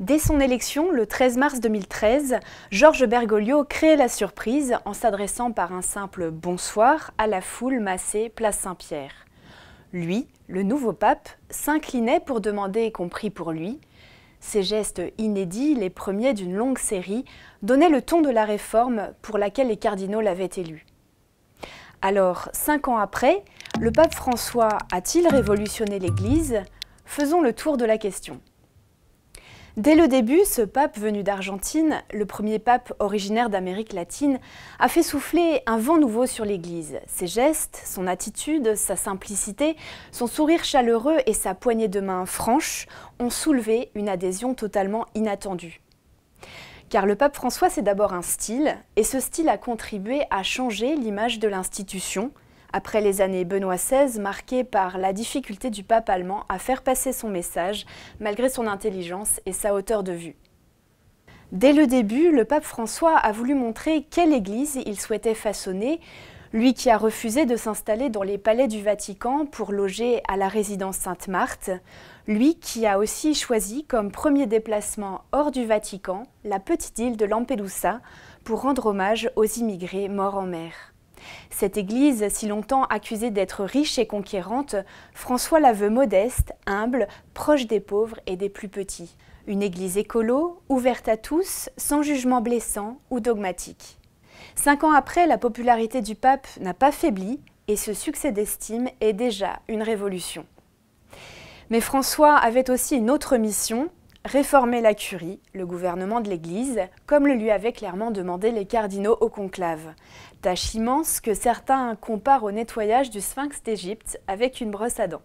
Dès son élection, le 13 mars 2013, Georges Bergoglio créait la surprise en s'adressant par un simple bonsoir à la foule massée place Saint-Pierre. Lui, le nouveau pape, s'inclinait pour demander qu'on prie pour lui. Ces gestes inédits, les premiers d'une longue série, donnaient le ton de la réforme pour laquelle les cardinaux l'avaient élu. Alors, cinq ans après, le pape François a-t-il révolutionné l'Église Faisons le tour de la question. Dès le début, ce pape venu d'Argentine, le premier pape originaire d'Amérique latine, a fait souffler un vent nouveau sur l'Église. Ses gestes, son attitude, sa simplicité, son sourire chaleureux et sa poignée de main franche ont soulevé une adhésion totalement inattendue. Car le pape François, c'est d'abord un style, et ce style a contribué à changer l'image de l'institution, après les années Benoît XVI, marquées par la difficulté du pape allemand à faire passer son message, malgré son intelligence et sa hauteur de vue. Dès le début, le pape François a voulu montrer quelle Église il souhaitait façonner, lui qui a refusé de s'installer dans les palais du Vatican pour loger à la résidence Sainte-Marthe, lui qui a aussi choisi comme premier déplacement hors du Vatican la petite île de Lampedusa pour rendre hommage aux immigrés morts en mer. Cette église, si longtemps accusée d'être riche et conquérante, François la veut modeste, humble, proche des pauvres et des plus petits. Une église écolo, ouverte à tous, sans jugement blessant ou dogmatique. Cinq ans après, la popularité du pape n'a pas faibli et ce succès d'estime est déjà une révolution. Mais François avait aussi une autre mission, Réformer la curie, le gouvernement de l'Église, comme le lui avait clairement demandé les cardinaux au conclave. Tâche immense que certains comparent au nettoyage du sphinx d'Égypte avec une brosse à dents.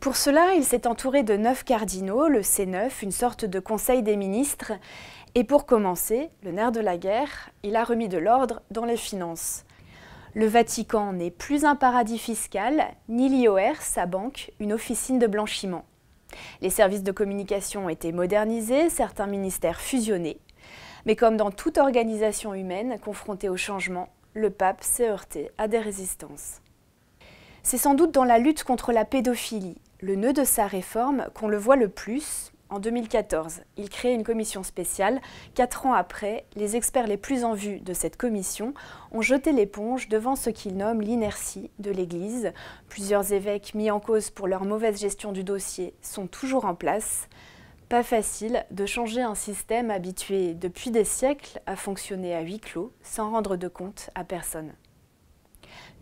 Pour cela, il s'est entouré de neuf cardinaux, le C9, une sorte de conseil des ministres. Et pour commencer, le nerf de la guerre, il a remis de l'ordre dans les finances. Le Vatican n'est plus un paradis fiscal, ni l'IOR, sa banque, une officine de blanchiment. Les services de communication ont été modernisés, certains ministères fusionnés. Mais comme dans toute organisation humaine confrontée au changement, le pape s'est heurté à des résistances. C'est sans doute dans la lutte contre la pédophilie, le nœud de sa réforme, qu'on le voit le plus, en 2014, il crée une commission spéciale. Quatre ans après, les experts les plus en vue de cette commission ont jeté l'éponge devant ce qu'ils nomment l'inertie de l'Église. Plusieurs évêques mis en cause pour leur mauvaise gestion du dossier sont toujours en place. Pas facile de changer un système habitué depuis des siècles à fonctionner à huis clos sans rendre de compte à personne.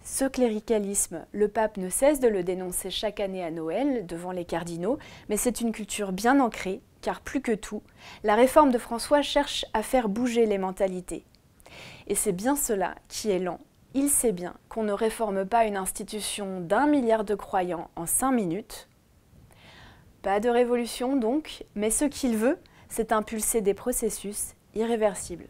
Ce cléricalisme, le pape ne cesse de le dénoncer chaque année à Noël devant les cardinaux, mais c'est une culture bien ancrée, car plus que tout, la réforme de François cherche à faire bouger les mentalités. Et c'est bien cela qui est lent. Il sait bien qu'on ne réforme pas une institution d'un milliard de croyants en cinq minutes. Pas de révolution donc, mais ce qu'il veut, c'est impulser des processus irréversibles.